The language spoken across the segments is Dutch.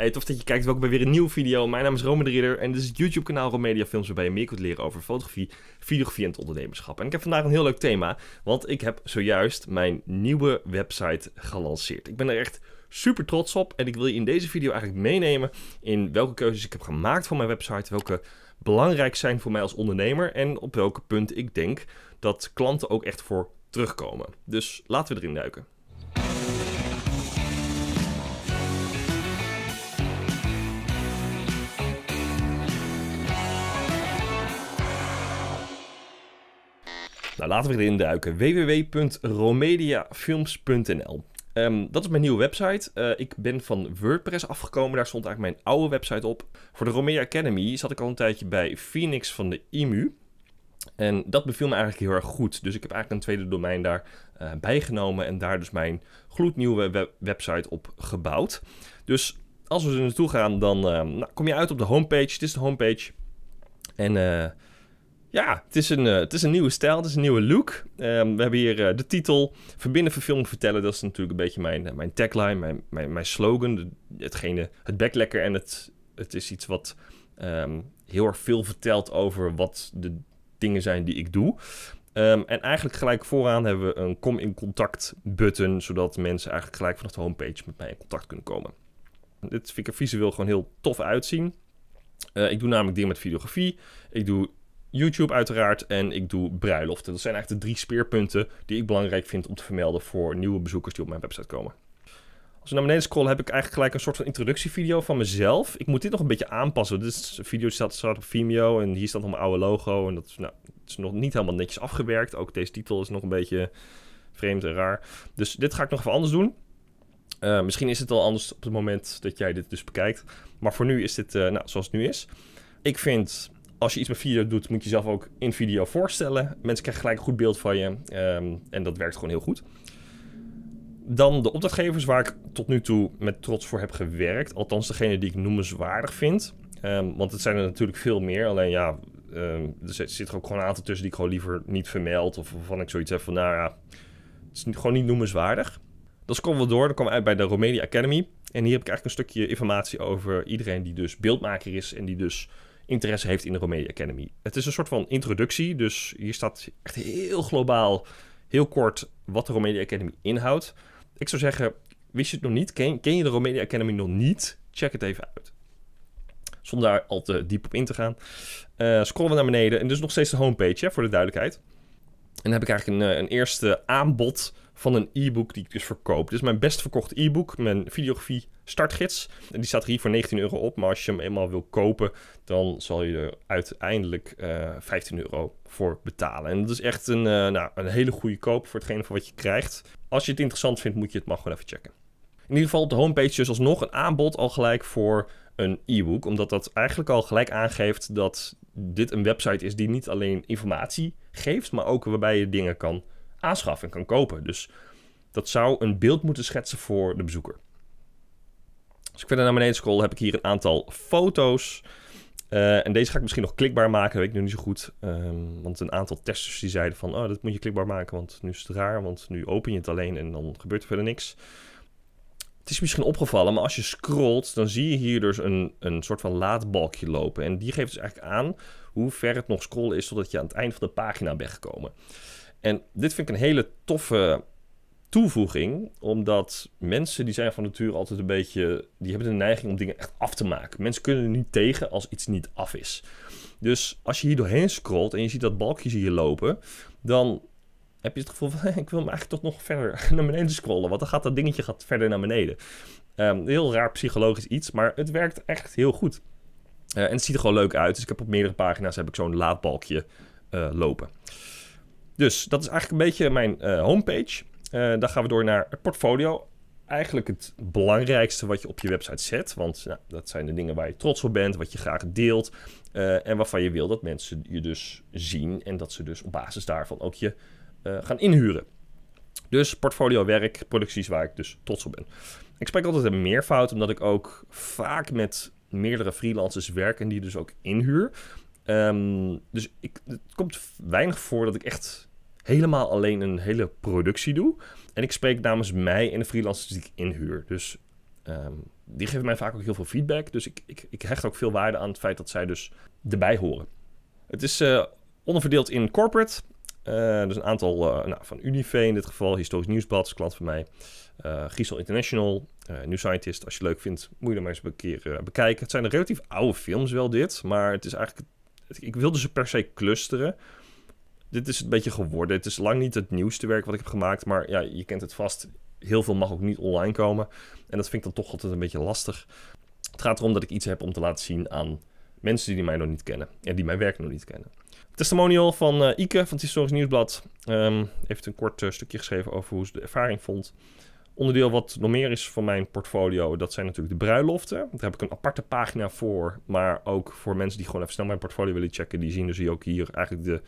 Hey, tof dat je kijkt. Welkom bij weer een nieuwe video. Mijn naam is Roman de Ridder en dit is het YouTube kanaal Media Films waarbij je meer kunt leren over fotografie, videografie en het ondernemerschap. En ik heb vandaag een heel leuk thema, want ik heb zojuist mijn nieuwe website gelanceerd. Ik ben er echt super trots op en ik wil je in deze video eigenlijk meenemen in welke keuzes ik heb gemaakt voor mijn website, welke belangrijk zijn voor mij als ondernemer en op welke punten ik denk dat klanten ook echt voor terugkomen. Dus laten we erin duiken. Nou, laten we erin duiken. www.romediafilms.nl ehm, dat is mijn nieuwe website. Eh, ik ben van WordPress afgekomen. Daar stond eigenlijk mijn oude website op. Voor de Romea Academy zat ik al een tijdje bij Phoenix van de IMU. En dat beviel me eigenlijk heel erg goed. Dus ik heb eigenlijk een tweede domein daar uh, bijgenomen. En daar dus mijn gloednieuwe website op gebouwd. Dus als we er naartoe gaan, dan ehm, nou, kom je uit op de homepage. Dit is de homepage. En eh, ja, het is, een, eh, het is een nieuwe stijl, het is een nieuwe look. Ehm, we hebben hier eh, de titel, verbinden, verfilmen, vertellen. Dat is natuurlijk een beetje mijn, eh, mijn tagline, mijn, mijn, mijn slogan. Hetgene, het backlekker en het, het is iets wat ehm, heel erg veel vertelt over wat de dingen zijn die ik doe. Ehm, en eigenlijk gelijk vooraan hebben we een kom in contact button, zodat mensen eigenlijk gelijk vanaf de homepage met mij in contact kunnen komen. Dit vind ik er visueel gewoon heel tof uitzien. ik doe namelijk dingen met videografie. Ik doe YouTube uiteraard en ik doe bruiloften. Dat zijn eigenlijk de drie speerpunten die ik belangrijk vind om te vermelden voor nieuwe bezoekers die op mijn website komen. Als we naar beneden scrollen heb ik eigenlijk gelijk een soort van introductievideo van mezelf. Ik moet dit nog een beetje aanpassen. Dit is een video staat, staat op Vimeo en hier staat nog mijn oude logo. En dat is, nou, het is nog niet helemaal netjes afgewerkt. Ook deze titel is nog een beetje vreemd en raar. Dus dit ga ik nog even anders doen. Eh, misschien is het al anders op het moment dat jij dit dus bekijkt. Maar voor nu is dit eh, nou, zoals het nu is. Ik vind als je iets met video doet, moet je jezelf ook in video voorstellen. Mensen krijgen gelijk een goed beeld van je. Ehm, en dat werkt gewoon heel goed. Dan de opdrachtgevers waar ik tot nu toe met trots voor heb gewerkt. Althans, degene die ik noemenswaardig vind. Ehm, want het zijn er natuurlijk veel meer. Alleen ja, ehm, er zit er ook gewoon een aantal tussen die ik gewoon liever niet vermeld. Of waarvan ik zoiets heb van, nou ja, het is gewoon niet noemenswaardig. Dat is we door. Dan komen we uit bij de Romania Academy. En hier heb ik eigenlijk een stukje informatie over iedereen die dus beeldmaker is. En die dus interesse heeft in de Romania Academy. Het is een soort van introductie, dus hier staat echt heel globaal, heel kort wat de Romania Academy inhoudt. Ik zou zeggen, wist je het nog niet? Ken, je de Romania Academy nog niet? Check het even uit. Zonder daar al te diep op in te gaan. Eh, scrollen we naar beneden. En dus nog steeds de homepage, hè, voor de duidelijkheid. En dan heb ik eigenlijk een, eh, een eerste aanbod van een e-book die ik dus verkoop. Dit is mijn best verkocht e-book, mijn videografie startgids. En die staat hier voor 19 euro op, maar als je hem eenmaal wil kopen, dan zal je er uiteindelijk 15 eh, euro voor betalen. En dat is echt een, eh, nou, een hele goede koop voor hetgene van wat je krijgt. Als je het interessant vindt, moet je het maar gewoon even checken. In ieder geval op de homepage dus alsnog een aanbod al gelijk voor een e-book. Omdat dat eigenlijk al gelijk aangeeft dat dit een website is die niet alleen informatie geeft, maar ook waarbij je dingen kan aanschaffen en kan kopen. Dus dat zou een beeld moeten schetsen voor de bezoeker. Als dus ik verder naar beneden scroll, heb ik hier een aantal foto's. Eh, en deze ga ik misschien nog klikbaar maken, weet ik nu niet zo goed. Ehm, want een aantal testers die zeiden van, oh, dat moet je klikbaar maken, want nu is het raar. Want nu open je het alleen en dan gebeurt er verder niks. Het is misschien opgevallen, maar als je scrolt, dan zie je hier dus een, een soort van laadbalkje lopen. En die geeft dus eigenlijk aan hoe ver het nog scrollen is totdat je aan het eind van de pagina bent gekomen. En dit vind ik een hele toffe toevoeging, omdat mensen die zijn van nature altijd een beetje, die hebben de neiging om dingen echt af te maken. Mensen kunnen er niet tegen als iets niet af is. Dus als je hier doorheen scrolt en je ziet dat balkje hier lopen, dan heb je het gevoel van, ik wil me eigenlijk toch nog verder naar beneden scrollen, want dan gaat dat dingetje gaat verder naar beneden. Um, heel raar psychologisch iets, maar het werkt echt heel goed. Eh, en het ziet er gewoon leuk uit. Dus ik heb op meerdere pagina's heb ik zo'n laadbalkje eh, lopen. Dus dat is eigenlijk een beetje mijn eh, homepage. Eh, dan gaan we door naar het portfolio. Eigenlijk het belangrijkste wat je op je website zet. Want nou, dat zijn de dingen waar je trots op bent, wat je graag deelt. Eh, en waarvan je wil dat mensen je dus zien. En dat ze dus op basis daarvan ook je gaan inhuren. Dus portfolio werk, producties waar ik dus trots op ben. Ik spreek altijd een meervoud, omdat ik ook vaak met meerdere freelancers werk en die dus ook inhuur. Ehm, dus ik, het komt weinig voor dat ik echt helemaal alleen een hele productie doe. En ik spreek namens mij en de freelancers die ik inhuur. Dus ehm, die geven mij vaak ook heel veel feedback. Dus ik, ik, ik, hecht ook veel waarde aan het feit dat zij dus erbij horen. Het is uh, onderverdeeld in corporate. Eh, dus een aantal eh, nou, van Unive in dit geval, Historisch Nieuwsblad klant van mij. Uh, Giesel International, New Scientist. Als je leuk vindt, moet je er maar eens een keer bekijken. Het zijn relatief oude films wel dit, maar het is eigenlijk... ik wilde ze per se clusteren, dit is een beetje geworden. Het is lang niet het nieuwste werk wat ik heb gemaakt, maar ja, je kent het vast. Heel veel mag ook niet online komen. En dat vind ik dan toch altijd een beetje lastig. Het gaat erom dat ik iets heb om te laten zien aan mensen die mij nog niet kennen en die mijn werk nog niet kennen. Testimonial van uh, Ike van het Historisch Nieuwsblad. Um, heeft een kort eh, stukje geschreven over hoe ze de ervaring vond. Onderdeel wat nog meer is van mijn portfolio, dat zijn natuurlijk de bruiloften. Daar heb ik een aparte pagina voor. Maar ook voor mensen die gewoon even snel mijn portfolio willen checken, die zien dus hier ook hier eigenlijk de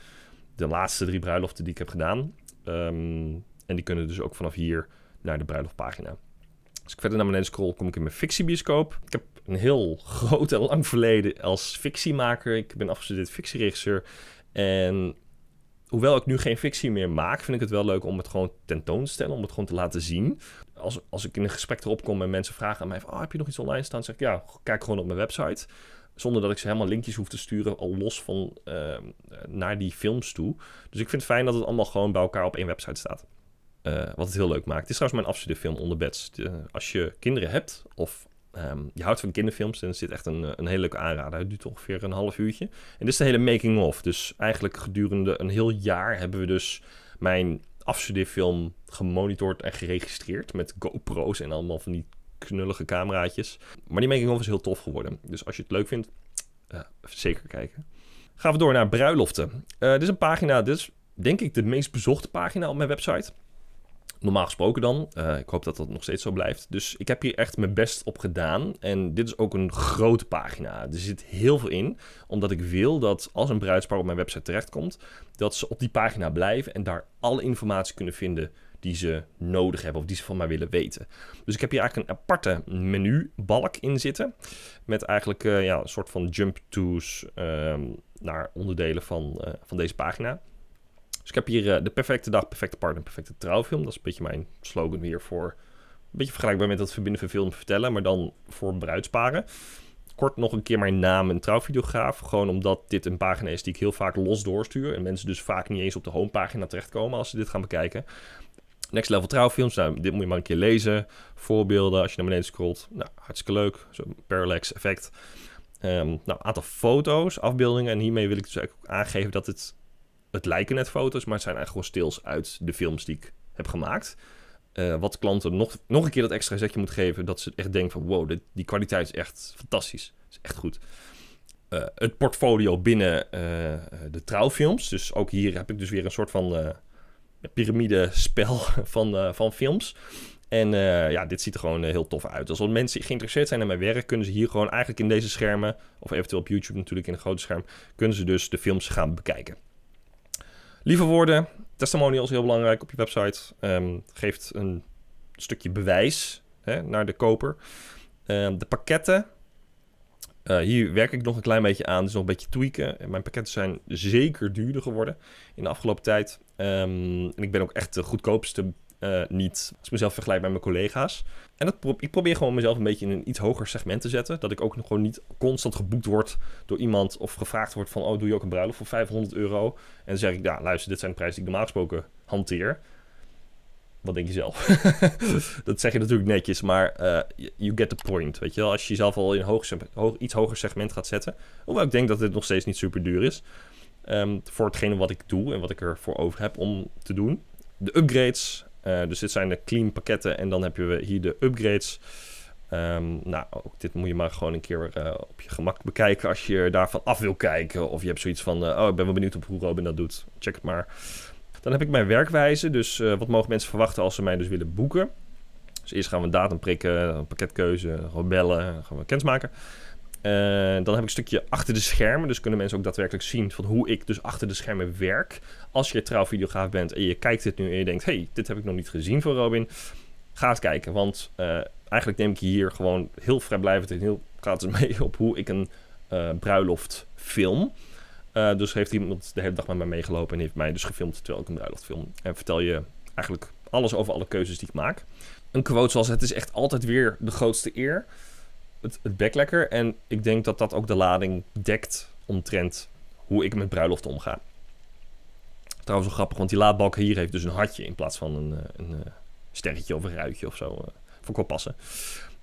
de laatste drie bruiloften die ik heb gedaan. Ehm, en die kunnen dus ook vanaf hier naar de bruiloftpagina. Als ik verder naar beneden scroll, kom ik in mijn fictiebioscoop. Ik heb een heel groot en lang verleden als fictiemaker. Ik ben afgestudeerd fictieregisseur. En hoewel ik nu geen fictie meer maak, vind ik het wel leuk om het gewoon tentoon te stellen, om het gewoon te laten zien. Als, als ik in een gesprek erop kom en mensen vragen aan mij: oh, heb je nog iets online staan? Dan zeg ik ja, kijk gewoon op mijn website. Zonder dat ik ze helemaal linkjes hoef te sturen, al los van ehm, naar die films toe. Dus ik vind het fijn dat het allemaal gewoon bij elkaar op één website staat. Eh, wat het heel leuk maakt. Het is trouwens mijn afstudiefilm onder dus, eh, als je kinderen hebt of ehm, je houdt van kinderfilms, dan zit echt een, eh, een hele leuke aanrader. Het duurt ongeveer een half uurtje. En dit is de hele making-of. Dus eigenlijk gedurende een heel jaar hebben we dus mijn afstudiefilm gemonitord en geregistreerd met GoPro's en allemaal van die knullige cameraatjes. Maar die making-of is heel tof geworden. Dus als je het leuk vindt, uh, zeker kijken. Gaan we door naar bruiloften. Eh, dit is een pagina, dit is denk ik de meest bezochte pagina op mijn website. Normaal gesproken dan. Eh, ik hoop dat dat nog steeds zo blijft. Dus ik heb hier echt mijn best op gedaan. En dit is ook een grote pagina. Er zit heel veel in. Omdat ik wil dat als een bruidspaar op mijn website terechtkomt, dat ze op die pagina blijven en daar alle informatie kunnen vinden die ze nodig hebben of die ze van mij willen weten. Dus ik heb hier eigenlijk een aparte menubalk in zitten. Met eigenlijk eh, ja, een soort van jump to's ehm, naar onderdelen van, eh, van deze pagina. Dus ik heb hier eh, de perfecte dag, perfecte partner, perfecte trouwfilm. Dat is een beetje mijn slogan weer voor. Een beetje vergelijkbaar met dat verbinden van film vertellen, maar dan voor bruidsparen kort nog een keer mijn naam en trouwvideograaf. Gewoon omdat dit een pagina is die ik heel vaak los doorstuur. En mensen dus vaak niet eens op de homepagina terechtkomen als ze dit gaan bekijken. Next Level Trouwfilms, nou, dit moet je maar een keer lezen. Voorbeelden als je naar beneden scrolt. Nou, hartstikke leuk. Zo'n parallax effect. Um, nou, aantal foto's, afbeeldingen. En hiermee wil ik dus eigenlijk ook aangeven dat het... Het lijken net foto's, maar het zijn eigenlijk gewoon stils uit de films die ik heb gemaakt. Eh, wat klanten nog, nog een keer dat extra zetje moet geven. Dat ze echt denken van wow, dit, die kwaliteit is echt fantastisch. is echt goed. Eh, het portfolio binnen eh, de trouwfilms. Dus ook hier heb ik dus weer een soort van piramidespel van, eh, van films. En eh, ja, dit ziet er gewoon eh, heel tof uit. Als als mensen geïnteresseerd zijn in mijn werk, kunnen ze hier gewoon eigenlijk in deze schermen, of eventueel op YouTube natuurlijk in een grote scherm, kunnen ze dus de films gaan bekijken. Lieve woorden, testimonials heel belangrijk op je website. Ehm, geeft een stukje bewijs hè, naar de koper. Ehm, de pakketten eh, hier werk ik nog een klein beetje aan, dus nog een beetje tweaken. Mijn pakketten zijn zeker duurder geworden in de afgelopen tijd. Ehm, en ik ben ook echt de goedkoopste eh, niet. Als ik mezelf vergelijk met mijn collega's. En dat ik probeer gewoon mezelf een beetje in een iets hoger segment te zetten. Dat ik ook nog gewoon niet constant geboekt word door iemand of gevraagd wordt van... oh, doe je ook een bruiloft voor 500 euro? En dan zeg ik, ja, luister, dit zijn de prijzen die ik normaal gesproken hanteer wat denk je zelf? dat zeg je natuurlijk netjes, maar eh, you get the point. Weet je wel, als je jezelf al in een hoog, hoog, iets hoger segment gaat zetten. Hoewel ik denk dat dit nog steeds niet super duur is. Ehm, voor hetgene wat ik doe en wat ik er voor over heb om te doen. De upgrades. Eh, dus dit zijn de clean pakketten. En dan hebben we hier de upgrades. Ehm, nou, ook dit moet je maar gewoon een keer eh, op je gemak bekijken als je daarvan af wil kijken. Of je hebt zoiets van, oh, ik ben wel benieuwd op hoe Robin dat doet. Check het maar. Dan heb ik mijn werkwijze, dus eh, wat mogen mensen verwachten als ze mij dus willen boeken. Dus eerst gaan we een datum prikken, een pakketkeuze, rebellen, eh, gaan we kennismaken. Eh, dan heb ik een stukje achter de schermen. Dus kunnen mensen ook daadwerkelijk zien van hoe ik dus achter de schermen werk. Als je trouwvideograaf bent en je kijkt dit nu en je denkt... hey, dit heb ik nog niet gezien van Robin. Ga het kijken, want eigenlijk neem ik je hier gewoon heel vrijblijvend en heel gratis mee... op hoe ik een bruiloft film. Eh, dus heeft iemand de hele dag met mij meegelopen en heeft mij dus gefilmd terwijl ik een bruiloft film. En vertel je eigenlijk alles over alle keuzes die ik maak. Een quote zoals het is echt altijd weer de grootste eer. Het, het backlekker En ik denk dat dat ook de lading dekt omtrent hoe ik met bruiloft omga. Trouwens wel grappig, want die laadbalk hier heeft dus een hartje in plaats van een, eh, een eh, sterretje of een ruitje of zo. voor ik passen.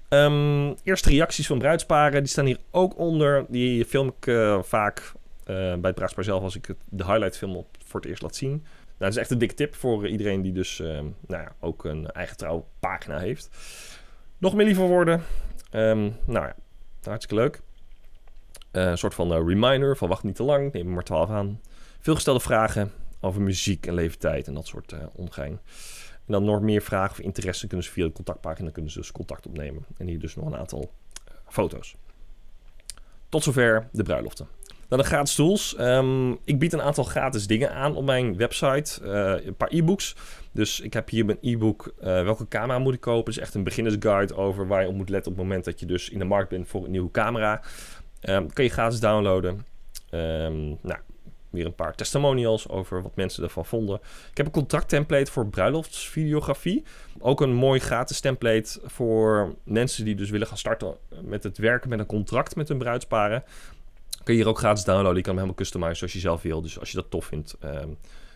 Ehm, eerste reacties van bruidsparen, die staan hier ook onder. Die film ik vaak eh, bij het Braagspaar zelf, als ik de highlightfilm op, voor het eerst laat zien. Nou, dat is echt een dikke tip voor iedereen die dus ehm, nou ja, ook een eigen trouwpagina heeft. Nog meer lieve woorden. Ehm, nou ja, hartstikke leuk. Eh, een soort van eh, reminder van wacht niet te lang, neem maar 12 aan. Veel gestelde vragen over muziek en leeftijd en dat soort ongein. En dan nog meer vragen of interesse kunnen ze via de contactpagina kunnen ze dus contact opnemen. En hier dus nog een aantal foto's. Tot zover de bruiloften. Dan de gratis tools. Ehm, ik bied een aantal gratis dingen aan op mijn website. Eh, een paar e-books. Dus ik heb hier mijn e-book eh, Welke camera moet ik kopen? Is echt een beginnersguide over waar je op moet letten op het moment dat je dus in de markt bent voor een nieuwe camera. Um, kan je gratis downloaden. Ehm, nou, weer een paar testimonials over wat mensen ervan vonden. Ik heb een contracttemplate voor bruiloftsvideografie. Ook een mooi gratis template voor mensen die dus willen gaan starten met het werken met een contract met hun bruidsparen. Kun je hier ook gratis downloaden. Je kan hem helemaal customizen zoals je zelf wil. Dus als je dat tof vindt, ehm,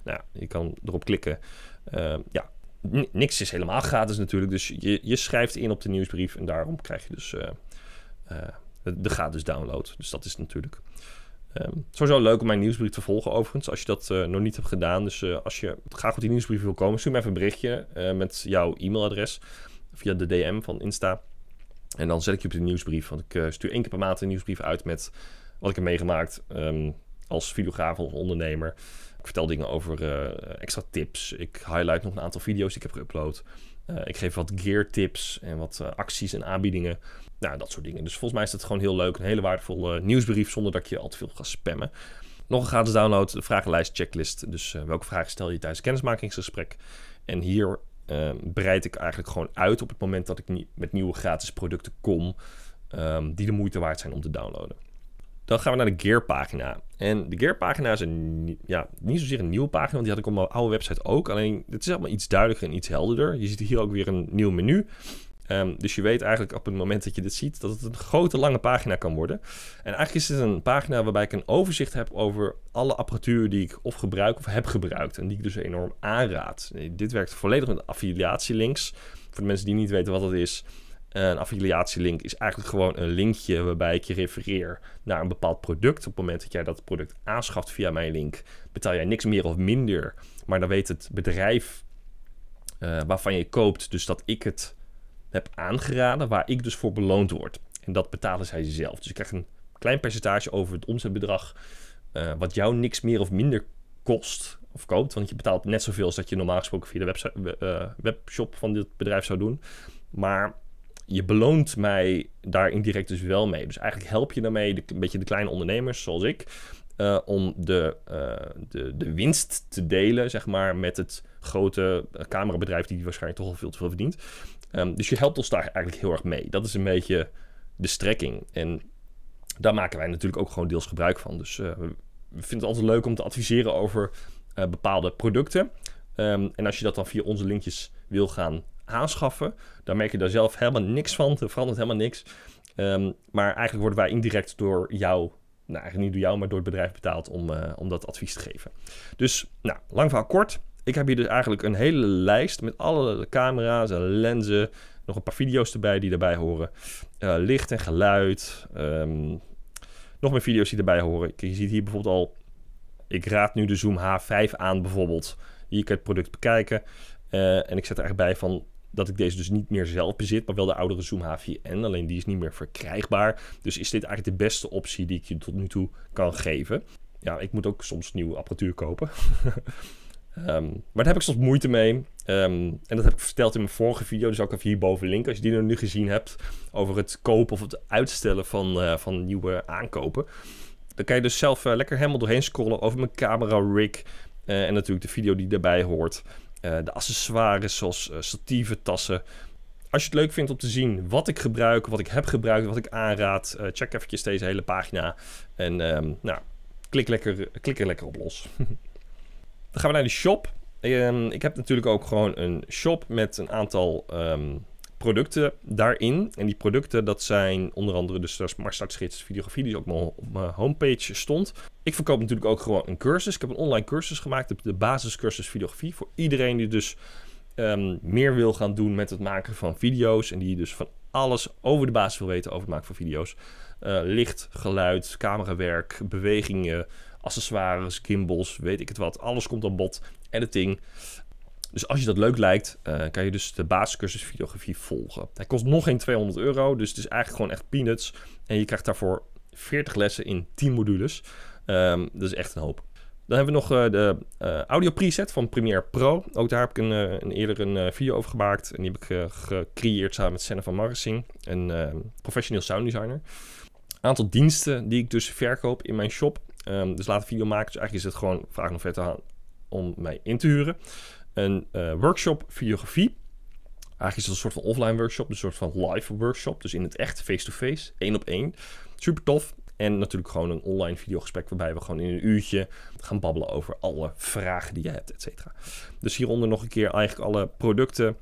nou ja, je kan erop klikken. Ehm, ja, niks is helemaal gratis natuurlijk. Dus je, je schrijft in op de nieuwsbrief en daarom krijg je dus eh, eh, de, gratis download. Dus dat is natuurlijk. Um, sowieso leuk om mijn nieuwsbrief te volgen overigens, als je dat eh, nog niet hebt gedaan. Dus als je graag op die nieuwsbrief wil komen, stuur me even een berichtje met jouw e-mailadres via de DM van Insta. En dan zet ik je op de nieuwsbrief, want ik stuur één keer per maand een nieuwsbrief uit met wat ik heb meegemaakt ehm, als videograaf of ondernemer. Ik vertel dingen over eh, extra tips. Ik highlight nog een aantal video's die ik heb geüpload. Eh, ik geef wat gear tips en wat eh, acties en aanbiedingen. Nou, dat soort dingen. Dus volgens mij is het gewoon heel leuk. Een hele waardevolle nieuwsbrief zonder dat ik je al te veel gaat spammen. Nog een gratis download, de vragenlijst checklist. Dus welke vragen stel je tijdens kennismakingsgesprek? En hier ehm, breid ik eigenlijk gewoon uit op het moment dat ik met nieuwe gratis producten kom. Ehm, die de moeite waard zijn om te downloaden. Dan gaan we naar de gearpagina. En de gearpagina is een, ja, niet zozeer een nieuwe pagina, want die had ik op mijn oude website ook. Alleen het is allemaal iets duidelijker en iets helderder. Je ziet hier ook weer een nieuw menu. Ehm, dus je weet eigenlijk op het moment dat je dit ziet dat het een grote lange pagina kan worden. En eigenlijk is het een pagina waarbij ik een overzicht heb over alle apparatuur die ik of gebruik of heb gebruikt. En die ik dus enorm aanraad. Dit werkt volledig met affiliatielinks. Voor de mensen die niet weten wat dat is. Een affiliatielink is eigenlijk gewoon een linkje waarbij ik je refereer naar een bepaald product. Op het moment dat jij dat product aanschaft via mijn link, betaal jij niks meer of minder. Maar dan weet het bedrijf eh, waarvan je koopt, dus dat ik het heb aangeraden, waar ik dus voor beloond word. En dat betalen zij zelf. Dus je krijgt een klein percentage over het omzetbedrag, eh, wat jou niks meer of minder kost of koopt. Want je betaalt net zoveel als dat je normaal gesproken via de website, eh, webshop van dit bedrijf zou doen. Maar je beloont mij daar indirect dus wel mee. Dus eigenlijk help je daarmee de, een beetje de kleine ondernemers zoals ik. Eh, om de, eh, de, de winst te delen, zeg maar, met het grote eh, camerabedrijf die waarschijnlijk toch al veel te veel verdient. Ehm, dus je helpt ons daar eigenlijk heel erg mee. Dat is een beetje de strekking. En daar maken wij natuurlijk ook gewoon deels gebruik van. Dus we vinden het altijd leuk om te adviseren over bepaalde producten. Ehm, en als je dat dan via onze linkjes wil gaan aanschaffen. dan merk je daar zelf helemaal niks van. Er verandert helemaal niks. Ehm, maar eigenlijk worden wij indirect door jou, nou eigenlijk niet door jou, maar door het bedrijf betaald om, eh, om dat advies te geven. Dus, nou, lang verhaal kort. Ik heb hier dus eigenlijk een hele lijst met alle camera's en lenzen. Nog een paar video's erbij die daarbij horen. Eh, licht en geluid. Ehm, nog meer video's die erbij horen. Je ziet hier bijvoorbeeld al. Ik raad nu de Zoom H5 aan bijvoorbeeld. Hier kan je het product bekijken. Eh, en ik zet er echt bij van dat ik deze dus niet meer zelf bezit, maar wel de oudere Zoom H4n. Alleen die is niet meer verkrijgbaar. Dus is dit eigenlijk de beste optie die ik je tot nu toe kan geven. Ja, ik moet ook soms nieuwe apparatuur kopen. Ehm, maar daar heb ik soms moeite mee. Ehm, en dat heb ik verteld in mijn vorige video. Dus ook even hierboven linken. Als je die nog niet gezien hebt. Over het kopen of het uitstellen van, eh, van nieuwe aankopen. Dan kan je dus zelf eh, lekker helemaal doorheen scrollen over mijn camera rig. Eh, en natuurlijk de video die daarbij hoort. Eh, de accessoires zoals eh, statieven, tassen. Als je het leuk vindt om te zien wat ik gebruik, wat ik heb gebruikt, wat ik aanraad, eh, check eventjes deze hele pagina. En ehm, nou, klik, lekker, klik er lekker op los. Dan gaan we naar de shop. ik heb natuurlijk ook gewoon een shop met een aantal ehm, producten daarin. En die producten, dat zijn onder andere dus maar startgids, videografie, die ook op mijn homepage stond. Ik verkoop natuurlijk ook gewoon een cursus. Ik heb een online cursus gemaakt, de basiscursus videografie. Voor iedereen die dus ehm, meer wil gaan doen met het maken van video's. En die dus van alles over de basis wil weten over het maken van video's. Eh, licht, geluid, camerawerk, bewegingen, accessoires, gimbals, weet ik het wat. Alles komt aan bod. Editing. Dus als je dat leuk lijkt, eh, kan je dus de basiscursus videografie volgen. Hij kost nog geen 200 euro, dus het is eigenlijk gewoon echt peanuts. En je krijgt daarvoor 40 lessen in 10 modules. Ehm, dat is echt een hoop. Dan hebben we nog eh, de eh, audio preset van Premiere Pro. Ook daar heb ik een, een eerder een video over gemaakt. En die heb ik gecreëerd samen met Senna van Marissing, een ehm, professioneel sounddesigner. Aantal diensten die ik dus verkoop in mijn shop. Ehm, dus laat een video maken. Dus eigenlijk is het gewoon vraag nog verder aan om mij in te huren een eh, workshop videografie. Eigenlijk is het een soort van offline workshop, een soort van live workshop. Dus in het echt, face-to-face, één op één. Super tof. En natuurlijk gewoon een online videogesprek waarbij we gewoon in een uurtje gaan babbelen over alle vragen die je hebt, et cetera. Dus hieronder nog een keer eigenlijk alle producten.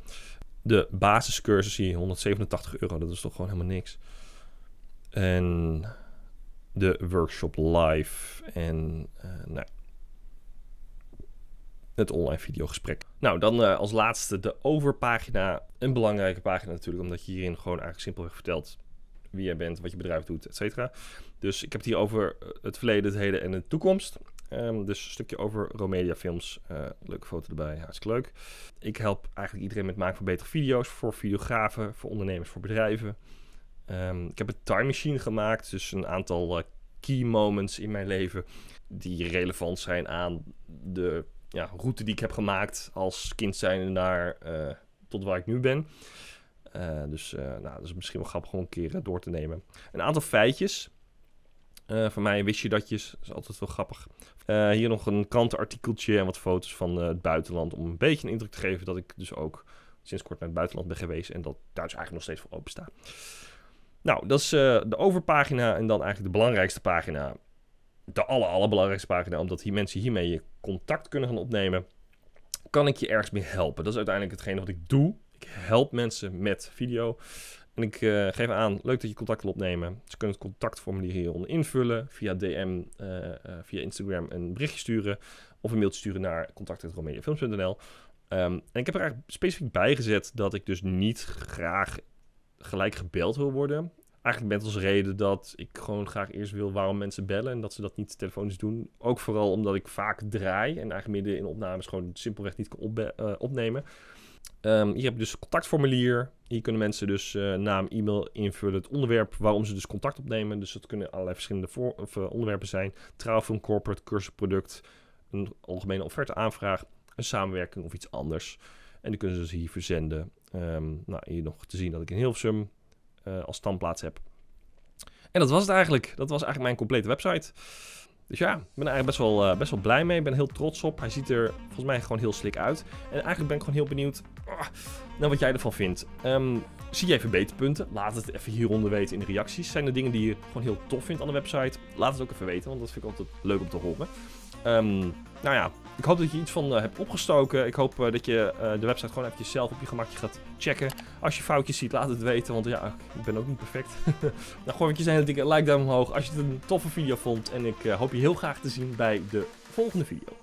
De basiscursus hier, 187 euro, dat is toch gewoon helemaal niks. En de workshop live en uh, nou, het online videogesprek. Nou, dan eh, als laatste de overpagina. Een belangrijke pagina natuurlijk, omdat je hierin gewoon eigenlijk simpelweg vertelt wie jij bent, wat je bedrijf doet, et cetera. Dus ik heb het hier over eh, het verleden, het heden en de toekomst. Ehm, dus een stukje over Romedia Films. Eh, leuke foto erbij, hartstikke leuk. Ik help eigenlijk iedereen met het maken van betere video's. Voor videografen, voor ondernemers, voor bedrijven. Ehm, ik heb een time machine gemaakt. Dus een aantal key moments in mijn leven. Die relevant zijn aan de ja, route die ik heb gemaakt als kind zijnde naar eh, tot waar ik nu ben. Eh, dus eh, nou, dat is misschien wel grappig om een keer door te nemen. Een aantal feitjes. van mij wist je datjes, dat is altijd wel grappig. hier nog een krantenartikeltje en wat foto's van het buitenland. Om een beetje een indruk te geven dat ik dus ook sinds kort naar het buitenland ben geweest. En dat daar dus eigenlijk nog steeds voor open sta. Nou, dat is de overpagina en dan eigenlijk de belangrijkste pagina de aller, allerbelangrijkste pagina, omdat die mensen hiermee je contact kunnen gaan opnemen, kan ik je ergens mee helpen. Dat is uiteindelijk hetgeen wat ik doe. Ik help mensen met video. En ik eh, geef aan, leuk dat je contact wil opnemen. Ze kunnen het contactformulier hieronder invullen. Via DM, eh, eh, via Instagram een berichtje sturen. Of een mailtje sturen naar contact.romediafilms.nl ehm, En ik heb er eigenlijk specifiek bij gezet dat ik dus niet graag gelijk gebeld wil worden eigenlijk met als reden dat ik gewoon graag eerst wil waarom mensen bellen en dat ze dat niet telefonisch doen. Ook vooral omdat ik vaak draai en eigenlijk midden in opnames gewoon simpelweg niet kan eh, opnemen. Ehm, hier heb je dus contactformulier. Hier kunnen mensen dus eh, naam, e-mail invullen, het onderwerp waarom ze dus contact opnemen. Dus dat kunnen allerlei verschillende of, eh, onderwerpen zijn. Trouw van corporate, cursusproduct, een algemene offerte aanvraag. een samenwerking of iets anders. En die kunnen ze dus hier verzenden. Ehm, nou, hier nog te zien dat ik in Hilversum eh, als standplaats heb. En dat was het eigenlijk. Dat was eigenlijk mijn complete website. Dus ja, ik ben er eigenlijk best wel, eh, best wel blij mee. Ik ben er heel trots op. Hij ziet er volgens mij gewoon heel slik uit. En eigenlijk ben ik gewoon heel benieuwd ah, naar nou, wat jij ervan vindt. Ehm, zie jij verbeterpunten? Laat het even hieronder weten in de reacties. Zijn er dingen die je gewoon heel tof vindt aan de website? Laat het ook even weten, want dat vind ik altijd leuk om te horen. Ehm, nou ja, ik hoop dat je iets van eh, hebt opgestoken. Ik hoop eh, dat je eh, de website gewoon eventjes zelf op je gemakje gaat checken. Als je foutjes ziet, laat het weten. Want ja, ik ben ook niet perfect. nou, gooi eventjes een dikke like duim omhoog als je het een toffe video vond. En ik hoop je heel graag te zien bij de volgende video.